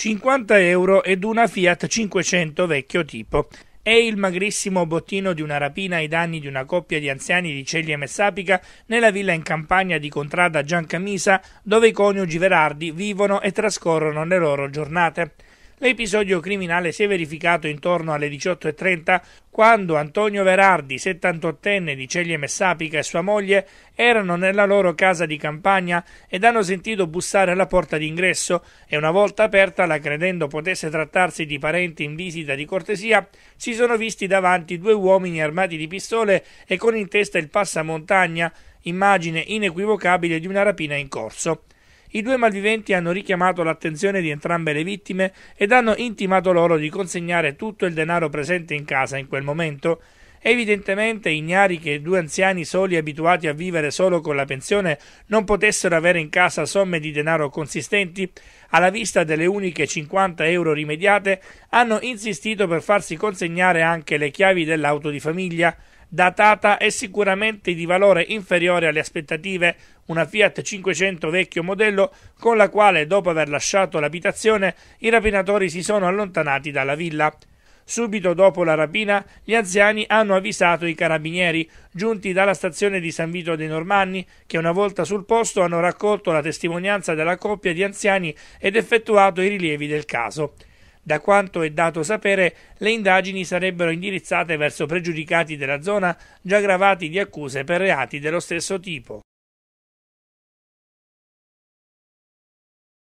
50 euro ed una Fiat 500 vecchio tipo. È il magrissimo bottino di una rapina ai danni di una coppia di anziani di Ceglia Messapica nella villa in campagna di Contrada Giancamisa, dove i coniugi Verardi vivono e trascorrono le loro giornate. L'episodio criminale si è verificato intorno alle 18.30 quando Antonio Verardi, 78enne di Ceglie Messapica e sua moglie erano nella loro casa di campagna ed hanno sentito bussare alla porta d'ingresso e una volta aperta, la credendo potesse trattarsi di parenti in visita di cortesia, si sono visti davanti due uomini armati di pistole e con in testa il passamontagna, immagine inequivocabile di una rapina in corso. I due malviventi hanno richiamato l'attenzione di entrambe le vittime ed hanno intimato loro di consegnare tutto il denaro presente in casa in quel momento. Evidentemente ignari che due anziani soli abituati a vivere solo con la pensione non potessero avere in casa somme di denaro consistenti, alla vista delle uniche 50 euro rimediate, hanno insistito per farsi consegnare anche le chiavi dell'auto di famiglia datata e sicuramente di valore inferiore alle aspettative una Fiat 500 vecchio modello con la quale dopo aver lasciato l'abitazione i rapinatori si sono allontanati dalla villa. Subito dopo la rapina, gli anziani hanno avvisato i carabinieri, giunti dalla stazione di San Vito dei Normanni, che una volta sul posto hanno raccolto la testimonianza della coppia di anziani ed effettuato i rilievi del caso. Da quanto è dato sapere, le indagini sarebbero indirizzate verso pregiudicati della zona già gravati di accuse per reati dello stesso tipo.